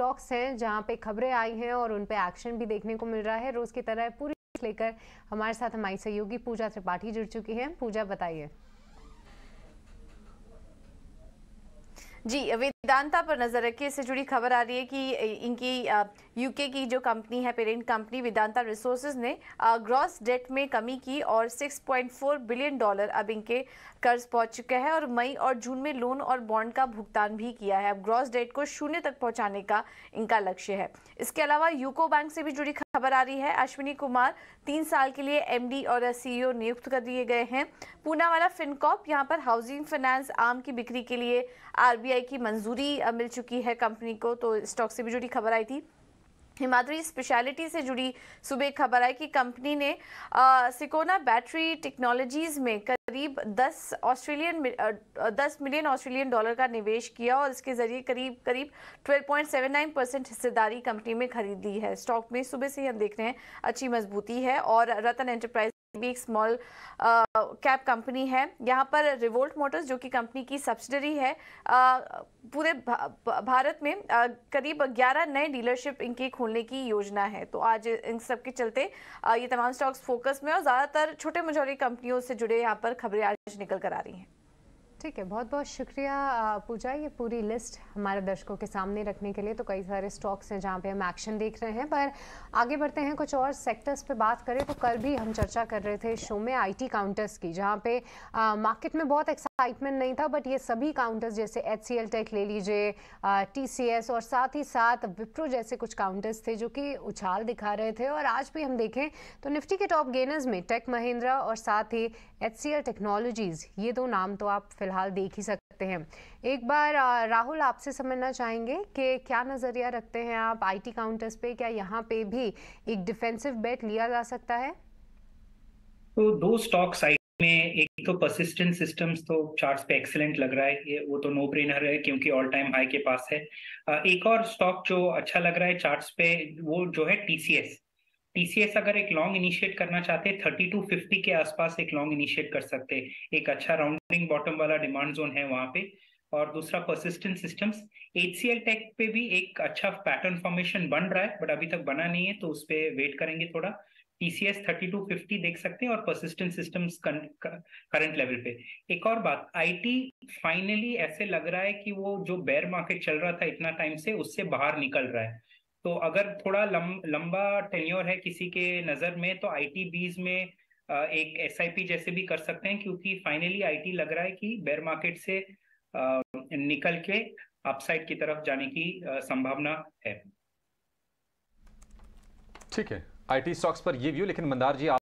stocks हैं जहाँ पे खबरें आई हैं और उन पे एक्शन भी देखने को मिल रहा है रोज की तरह पूरी लेकर हमारे साथ हमारी सहयोगी पूजा त्रिपाठी जुड़ चुकी हैं पूजा बताइए जी वेदांता पर नजर रखिए इससे जुड़ी खबर आ रही है कि इनकी यूके की जो कंपनी है पेरेंट कंपनी वेदांता रिसोर्सेज ने ग्रॉस डेट में कमी की और 6.4 बिलियन डॉलर अब इनके कर्ज पहुंच चुके हैं और मई और जून में लोन और बॉन्ड का भुगतान भी किया है अब ग्रॉस डेट को शून्य तक पहुंचाने का इनका लक्ष्य है इसके अलावा यूको बैंक से भी जुड़ी खबर आ रही है अश्विनी कुमार तीन साल के लिए एम और सी e नियुक्त कर दिए गए हैं पूनावाला फिनकॉप यहाँ पर हाउसिंग फाइनेंस आम की बिक्री के लिए आर की मंजूरी मंजूरी मिल चुकी है कंपनी को तो स्टॉक से भी जुड़ी खबर आई थी हिमाद्री स्पेशलिटी से जुड़ी सुबह खबर आई कि कंपनी ने आ, सिकोना बैटरी टेक्नोलॉजीज में करीब 10 ऑस्ट्रेलियन 10 मिलियन ऑस्ट्रेलियन डॉलर का निवेश किया और इसके जरिए करीब करीब 12.79 परसेंट हिस्सेदारी कंपनी में खरीदी है स्टॉक में सुबह से ही हम देख रहे हैं अच्छी मजबूती है और रतन एंटरप्राइज भी एक स्मॉल कैप कंपनी है यहाँ पर रिवोल्ट मोटर्स जो कि कंपनी की सब्सिडरी है आ, uh, पूरे भा, भारत में आ, uh, करीब 11 नए डीलरशिप इनकी खोलने की योजना है तो आज इन सब के चलते आ, uh, ये तमाम स्टॉक्स फोकस में और ज़्यादातर छोटे मझौले कंपनियों से जुड़े यहाँ पर खबरें आज निकल कर आ रही हैं ठीक है बहुत बहुत शुक्रिया पूजा ये पूरी लिस्ट हमारे दर्शकों के सामने रखने के लिए तो कई सारे स्टॉक्स हैं जहाँ पे हम एक्शन देख रहे हैं पर आगे बढ़ते हैं कुछ और सेक्टर्स पे बात करें तो कल भी हम चर्चा कर रहे थे शो में आईटी काउंटर्स की जहाँ पे मार्केट में बहुत एक्साइटमेंट नहीं था बट ये सभी काउंटर्स जैसे एच सी टेक ले लीजिए टी और साथ ही साथ विप्रो जैसे कुछ काउंटर्स थे जो कि उछाल दिखा रहे थे और आज भी हम देखें तो निफ्टी के टॉप गेनर्स में टेक महिंद्रा और साथ ही एच सी टेक्नोलॉजीज़ ये दो नाम तो आप फिलहाल देख ही सकते हैं एक बार राहुल आपसे समझना चाहेंगे कि क्या नज़रिया रखते हैं आप आई काउंटर्स पे क्या यहाँ पे भी एक डिफेंसिव बेट लिया जा सकता है तो दो स्टॉक्स में एक तो परसिस्टेंट सिस्टम्स तो चार्ट्स पे एक्सेलेंट लग रहा है ये वो तो नो ब्रेनर है क्योंकि ऑल टाइम हाई के पास है एक और स्टॉक जो अच्छा लग रहा है चार्ट्स पे वो जो है टीसीएस टीसीएस अगर एक लॉन्ग इनिशिएट करना चाहते हैं थर्टी टू फिफ्टी के आसपास एक लॉन्ग इनिशिएट कर सकते एक अच्छा राउंडिंग बॉटम वाला डिमांड जोन है वहां पे और दूसरा परसिस्टेंट सिस्टम्स सी टेक पे भी एक अच्छा पैटर्न फॉर्मेशन बन रहा है बट अभी तक बना नहीं है तो उस पर वेट करेंगे थोड़ा टीसीएस 3250 देख सकते हैं और परसिस्टेंट सिस्टम्स करंट लेवल पे एक और बात आईटी फाइनली ऐसे लग रहा है कि वो जो बेयर मार्केट चल रहा था इतना टाइम से उससे बाहर निकल रहा है तो अगर थोड़ा लं, लंबा टेन्योर है किसी के नजर में तो आईटी बीज में एक एस जैसे भी कर सकते हैं क्योंकि फाइनली आईटी लग रहा है कि बेयर मार्केट से निकल के अपसाइड की तरफ जाने की संभावना है ठीक है आईटी स्टॉक्स पर ये व्यू लेकिन मंदार जी